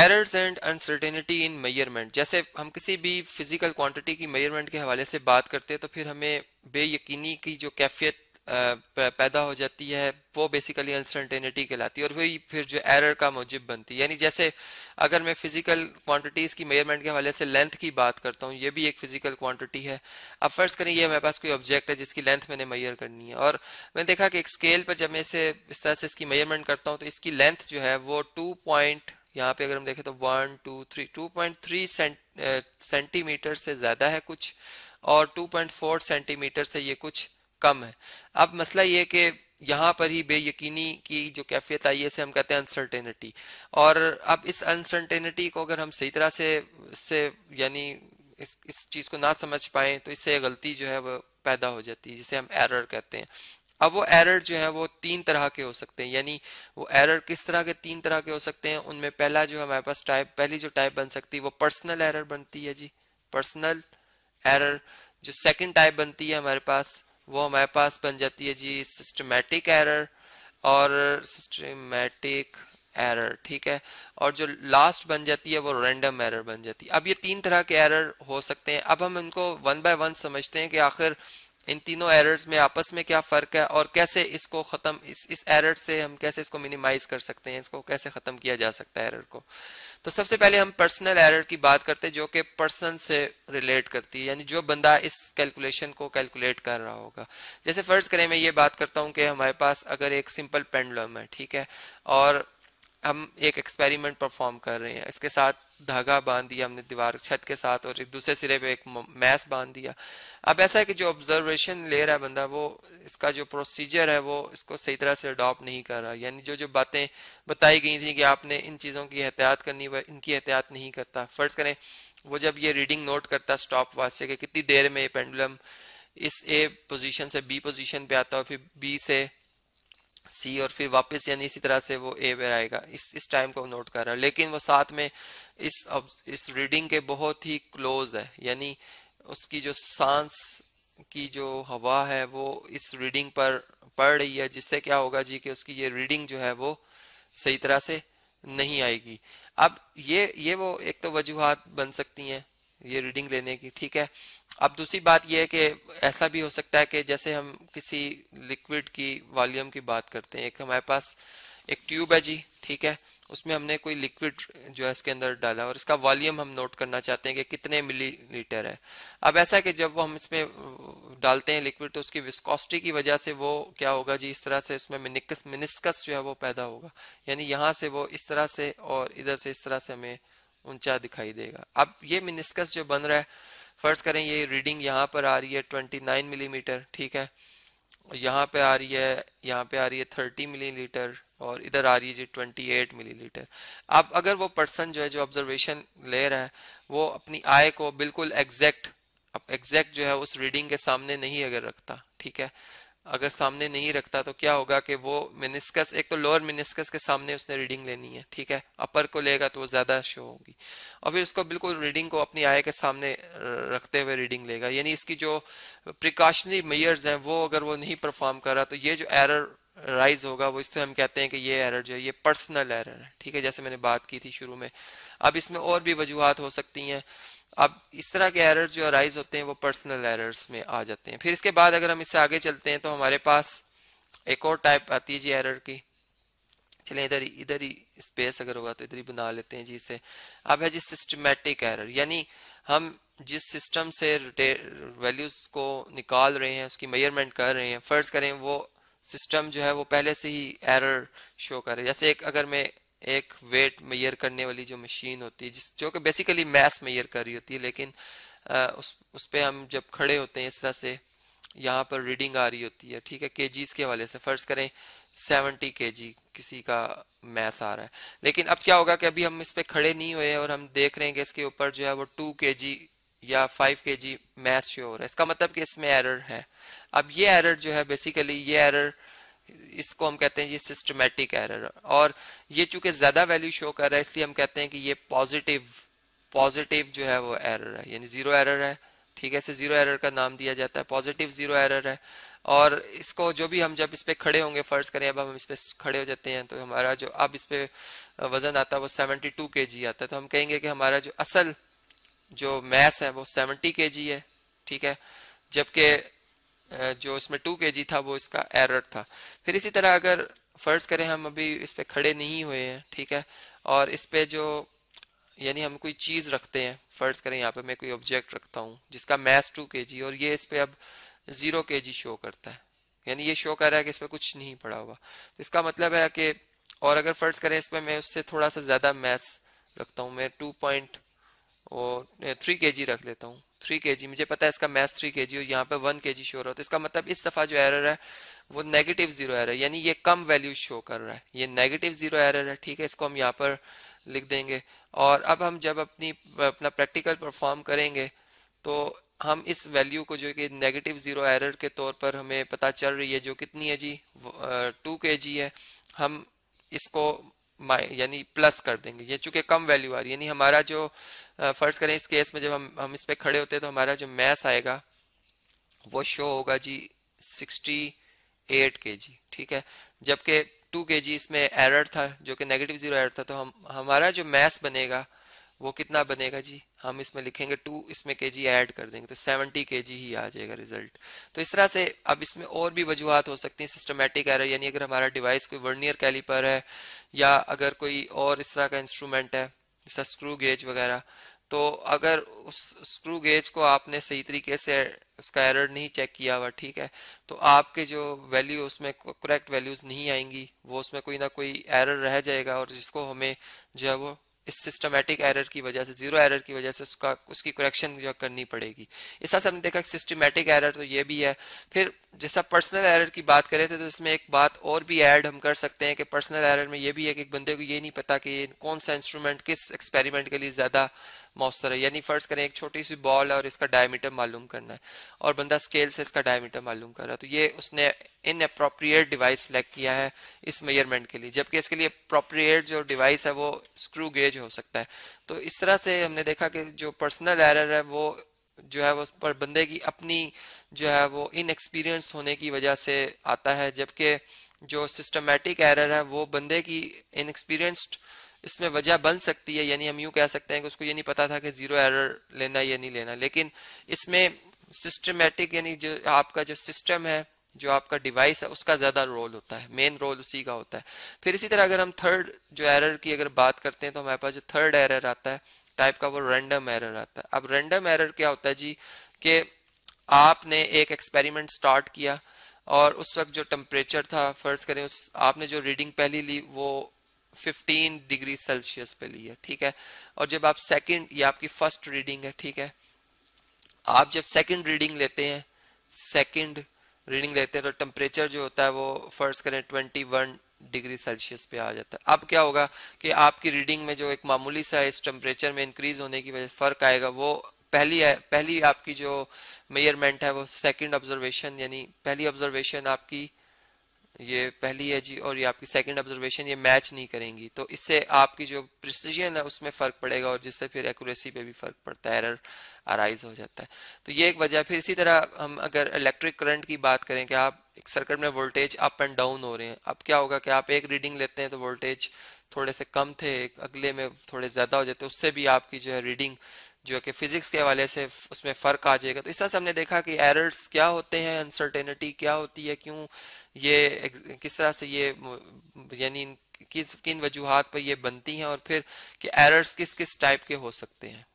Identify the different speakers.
Speaker 1: errors and uncertainty in measurement जैसे हम किसी भी फिजिकल क्वांटिटी की मेयरमेंट के हवाले से बात करते हैं तो फिर हमें बेयकीनी की जो कैफियत पैदा हो जाती है वो बेसिकली अनसर्टेनिटी कहलाती है और वही फिर जो एरर का मौजिब बनती है यानी जैसे अगर मैं फिजिकल क्वांटिटीज़ की मेजरमेंट के हवाले से लेंथ की बात करता हूँ ये भी एक फिजिकल क्वांटिटी है अब फर्ज करें ये मेरे पास कोई ऑब्जेक्ट है जिसकी लेंथ मैंने मैयर करनी है और मैंने देखा कि एक स्केल पर जब मैं इसे इस तरह से इसकी मेजरमेंट करता हूँ तो इसकी लेंथ जो है वो टू पॉइंट यहाँ पे अगर हम देखें तो one two three two point three centimetre से ज़्यादा है कुछ और टू पॉइंट फोर सेंटीमीटर से ये कुछ कम है अब मसला ये कि यहाँ पर ही बेयकीनी की जो कैफियत आई है इसे हम कहते हैं अनसर्टेनिटी और अब इस अनसर्टेनिटी को अगर हम सही तरह से इससे यानी इस इस चीज़ को ना समझ पाए तो इससे गलती जो है वह पैदा हो जाती है जिसे हम एरर कहते हैं अब वो एरर जो है वो तीन तरह के हो सकते हैं यानी वो एरर किस तरह के तीन तरह के हो सकते हैं उनमें पहला जो हमारे पास टाइप पहली जो टाइप बन सकती है वो पर्सनल एरर बनती है जी पर्सनल एरर जो सेकंड टाइप बनती है हमारे पास वो हमारे पास बन जाती है जी सिस्टमेटिक एरर और सिस्टमेटिक एरर ठीक है और जो लास्ट बन जाती है वो रैंडम एरर बन जाती है अब ये तीन तरह के एरर हो सकते हैं अब हम इनको वन बाय वन समझते हैं कि आखिर इन तीनों एरर्स में आपस में क्या फ़र्क है और कैसे इसको ख़त्म इस इस एरर से हम कैसे इसको मिनिमाइज कर सकते हैं इसको कैसे ख़त्म किया जा सकता है एरर को तो सबसे पहले हम पर्सनल एरर की बात करते हैं जो कि पर्सन से रिलेट करती है यानी जो बंदा इस कैलकुलेशन को कैलकुलेट कर रहा होगा जैसे फ़र्ज़ करें मैं ये बात करता हूँ कि हमारे पास अगर एक सिंपल पेंडुलम है ठीक है और हम एक एक्सपेरिमेंट परफॉर्म कर रहे हैं इसके साथ धागा बांध दिया हमने दीवार छत के साथ और एक दूसरे सिरे पे एक मैस बांध दिया अब ऐसा है कि जो ऑब्जर्वेशन ले रहा है बंदा वो इसका जो प्रोसीजर है वो इसको सही तरह से अडॉप्ट नहीं कर रहा यानी जो जो बातें बताई गई थी कि आपने इन चीज़ों की एहतियात करनी वह इनकी एहतियात नहीं करता फ़र्ज़ करें वो जब ये रीडिंग नोट करता स्टॉप वास्ते कि कितनी देर में ये पेंडुलम इस ए पोजीशन से बी पोजीशन पे आता और फिर बी से सी और फिर वापस यानी इसी तरह से वो ए पर आएगा इस इस टाइम को नोट कर रहा है लेकिन वो साथ में इस इस रीडिंग के बहुत ही क्लोज है यानी उसकी जो सांस की जो हवा है वो इस रीडिंग पर पड़ रही है जिससे क्या होगा जी कि उसकी ये रीडिंग जो है वो सही तरह से नहीं आएगी अब ये ये वो एक तो वजूहत बन सकती हैं ये रीडिंग लेने की ठीक है अब दूसरी बात ये है कि ऐसा भी हो सकता है कि जैसे हम किसी लिक्विड की वॉल्यूम की बात करते हैं एक हमारे पास एक ट्यूब है जी ठीक है उसमें हमने कोई लिक्विड जो है इसके अंदर डाला और इसका वॉल्यूम हम नोट करना चाहते हैं कि कितने मिलीलीटर है अब ऐसा है कि जब वो हम इसमें डालते हैं लिक्विड तो उसकी विस्कोसिटी की वजह से वो क्या होगा जी इस तरह से इसमें मिनिकस मिनिस्कस जो है वो पैदा होगा यानी यहाँ से वो इस तरह से और इधर से इस तरह से हमें ऊंचा दिखाई देगा अब ये मिनिस्कस जो बन रहा है फर्ज करें ये रीडिंग यहाँ पर आ रही है ट्वेंटी नाइन मिलीमीटर ठीक है यहाँ पे आ रही है यहाँ पे आ रही है थर्टी मिलीलीटर और इधर आ रही है जी 28 मिलीलीटर अब अगर वो पर्सन जो है जो ऑब्जर्वेशन ले रहा है वो अपनी आय को बिल्कुल एग्जैक्ट अब एग्जैक्ट जो है उस रीडिंग के सामने नहीं अगर रखता ठीक है अगर सामने नहीं रखता तो क्या होगा कि वो मिनिस्कस एक तो लोअर मिनिस्कस के सामने उसने रीडिंग लेनी है ठीक है अपर को लेगा तो वो ज़्यादा शो होगी और फिर उसको बिल्कुल रीडिंग को अपनी आय के सामने रखते हुए रीडिंग लेगा यानी इसकी जो प्रिकॉशनरी मेयर्स हैं वो अगर वो नहीं परफॉर्म कर रहा तो ये जो एरर राइज होगा वो इससे हम कहते हैं कि ये एरर जो है ये पर्सनल एरर है ठीक है जैसे मैंने बात की थी शुरू में अब इसमें और भी वजूहत हो सकती हैं अब इस तरह के एरर जो राइज होते हैं वो पर्सनल एरर्स में आ जाते हैं फिर इसके बाद अगर हम इससे आगे चलते हैं तो हमारे पास एक और टाइप आती है जी एरर की चले इधर इधर ही स्पेस अगर होगा तो इधर ही बना लेते हैं जी इसे अब है जी सिस्टमेटिक एरर यानी हम जिस सिस्टम से वैल्यूज को निकाल रहे हैं उसकी मेजरमेंट कर रहे हैं फर्ज करें वो सिस्टम जो है वो पहले से ही एरर शो कर रहा है जैसे एक अगर मैं एक वेट मेयर करने वाली जो मशीन होती है जिस जो कि बेसिकली मैस मेयर कर रही होती है लेकिन आ, उस उस पर हम जब खड़े होते हैं इस तरह से यहाँ पर रीडिंग आ रही होती है ठीक है के के हवाले से फ़र्ज़ करें 70 के किसी का मैस आ रहा है लेकिन अब क्या होगा कि अभी हम इस पर खड़े नहीं हुए और हम देख रहे हैं कि इसके ऊपर जो है वो 2 के या 5 के जी मैथ शो हो रहा है इसका मतलब कि इसमें एरर है अब ये एरर जो है बेसिकली ये एरर इसको हम कहते हैं ये सिस्टमेटिक एरर और ये चूंकि ज़्यादा वैल्यू शो कर रहा है इसलिए हम कहते हैं कि ये पॉजिटिव पॉजिटिव जो है वो एरर है यानी ज़ीरो एरर है ठीक है इसे ज़ीरो एरर का नाम दिया जाता है पॉजिटिव ज़ीरो एरर है और इसको जो भी हम जब इस पर खड़े होंगे फ़र्ज़ करें अब हम इस पर खड़े हो जाते हैं तो हमारा जो अब इस पर वज़न आता है वो सेवेंटी टू के जी आता है तो हम कहेंगे कि हमारा जो असल जो मैस है वो 70 के है ठीक है जबकि जो इसमें 2 के था वो इसका एरर था फिर इसी तरह अगर फ़र्ज़ करें हम अभी इस पर खड़े नहीं हुए हैं ठीक है और इस पर जो यानी हम कोई चीज़ रखते हैं फ़र्ज़ करें यहाँ पे मैं कोई ऑब्जेक्ट रखता हूँ जिसका मैस टू के और ये इस पर अब ज़ीरो के शो करता है यानी ये शो कर रहा है कि इस पर कुछ नहीं पड़ा हुआ तो इसका मतलब है कि और अगर फ़र्ज़ करें इस पर मैं उससे थोड़ा सा ज़्यादा मैथ्स रखता हूँ मैं टू पॉइंट और थ्री के जी रख लेता हूँ थ्री के जी मुझे पता है इसका मैथ थ्री के जी और यहाँ पर वन के जी रहा हो तो इसका मतलब इस दफ़ा जो एरर है वो नेगेटिव जीरो एरर यानी ये कम वैल्यू शो कर रहा है ये नेगेटिव जीरो एरर है ठीक है इसको हम यहाँ पर लिख देंगे और अब हम जब अपनी अपना प्रैक्टिकल परफॉर्म करेंगे तो हम इस वैल्यू को जो कि नेगेटिव जीरो एरर के तौर पर हमें पता चल रही है जो कितनी है जी टू के जी है हम इसको यानी प्लस कर देंगे ये चूंकि कम वैल्यू आ रही यानी हमारा जो फर्ज करें इस केस में जब हम हम इस पर खड़े होते हैं तो हमारा जो मैस आएगा वो शो होगा जी 68 केजी ठीक है जबकि 2 केजी इसमें एरर था जो कि नेगेटिव जीरो एरर था तो हम हमारा जो मैस बनेगा वो कितना बनेगा जी हम इसमें लिखेंगे टू इसमें के जी एड कर देंगे तो सेवनटी के जी ही आ जाएगा रिजल्ट तो इस तरह से अब इसमें और भी वजूहत हो सकती है सिस्टमेटिक एरर यानी अगर हमारा डिवाइस कोई वर्नियर कैलिपर है या अगर कोई और इस तरह का इंस्ट्रूमेंट है जैसा स्क्रू गेज वगैरह तो अगर उस स्क्रू गेज को आपने सही तरीके से उसका एरर नहीं चेक किया हुआ ठीक है तो आपके जो वैल्यू उसमें करेक्ट वैल्यूज़ नहीं आएंगी वो उसमें कोई ना कोई एरर रह जाएगा और जिसको हमें जो है वो इस सिस्टमेटिक एरर की वजह से जीरो एरर की वजह से उसका उसकी करेक्शन जो करनी पड़ेगी इस हिसाब से हमने देखा सिस्टमेटिक एरर तो ये भी है फिर जैसा पर्सनल एरर की बात करें तो, तो इसमें एक बात और भी ऐड हम कर सकते हैं कि पर्सनल एरर में ये भी है कि एक बंदे को ये नहीं पता कि कौन सा इंस्ट्रूमेंट किस एक्सपेरिमेंट के लिए ज़्यादा मौसर है यानी फर्ज करें एक छोटी सी बॉल है और इसका डायमीटर मालूम करना है और बंदा स्केल से इसका डायमीटर मालूम कर रहा है तो ये उसने इन अप्रोप्रिएट डिवाइस सेलेक्ट किया है इस मेजरमेंट के लिए जबकि इसके लिए अप्रोप्रिएट जो डिवाइस है वो स्क्रू गेज हो सकता है तो इस तरह से हमने देखा कि जो पर्सनल एरर है वो जो है वो पर बंदे की अपनी जो है वो इनएक्सपीरियंस होने की वजह से आता है जबकि जो सिस्टमेटिक एरर है वो बंदे की इनएक्सपीरियंस्ड इसमें वजह बन सकती है यानी हम यूं कह सकते हैं कि उसको ये नहीं पता था कि जीरो एरर लेना या नहीं लेना लेकिन इसमें सिस्टमेटिक यानी जो आपका जो सिस्टम है जो आपका डिवाइस है उसका ज्यादा रोल होता है मेन रोल उसी का होता है फिर इसी तरह अगर हम थर्ड जो एरर की अगर बात करते हैं तो हमारे पास जो थर्ड एरर आता है टाइप का वो रेंडम एरर आता है अब रेंडम एरर क्या होता है जी कि आपने एक एक्सपेरिमेंट स्टार्ट किया और उस वक्त जो टेम्परेचर था फर्ज करें उस आपने जो रीडिंग पहली ली वो फिफ्टीन डिग्री सेल्सियस पे ली है ठीक है और जब आप सेकेंड ये आपकी फर्स्ट रीडिंग है ठीक है आप जब सेकेंड रीडिंग लेते हैं सेकेंड रीडिंग लेते हैं तो टेम्परेचर जो होता है वो फर्ज करें ट्वेंटी वन डिग्री सेल्सियस पे आ जाता है अब क्या होगा कि आपकी रीडिंग में जो एक मामूली सा इस टेम्परेचर में इंक्रीज होने की वजह फर्क आएगा वो पहली है पहली आपकी जो मेयरमेंट है वो सेकेंड ऑब्जर्वेशन यानी पहली ऑब्जर्वेशन आपकी ये पहली है जी और ये आपकी सेकंड ऑब्जर्वेशन ये मैच नहीं करेंगी तो इससे आपकी जो प्रिसीजन है उसमें फ़र्क पड़ेगा और जिससे फिर एक्यूरेसी पे भी फ़र्क पड़ता है एरर अराइज हो जाता है तो ये एक वजह फिर इसी तरह हम अगर इलेक्ट्रिक करंट की बात करें कि आप एक सर्किट में वोल्टेज अप एंड डाउन हो रहे हैं अब क्या होगा कि आप एक रीडिंग लेते हैं तो वोल्टेज थोड़े से कम थे अगले में थोड़े ज़्यादा हो जाते हैं उससे भी आपकी जो है रीडिंग जो कि फिजिक्स के हवाले से उसमें फ़र्क आ जाएगा तो इस तरह से हमने देखा कि एरर्स क्या होते हैं अनसर्टेनिटी क्या होती है क्यों ये किस तरह से ये यानी किस किन वजूहत पर ये बनती हैं और फिर कि एरर्स किस किस टाइप के हो सकते हैं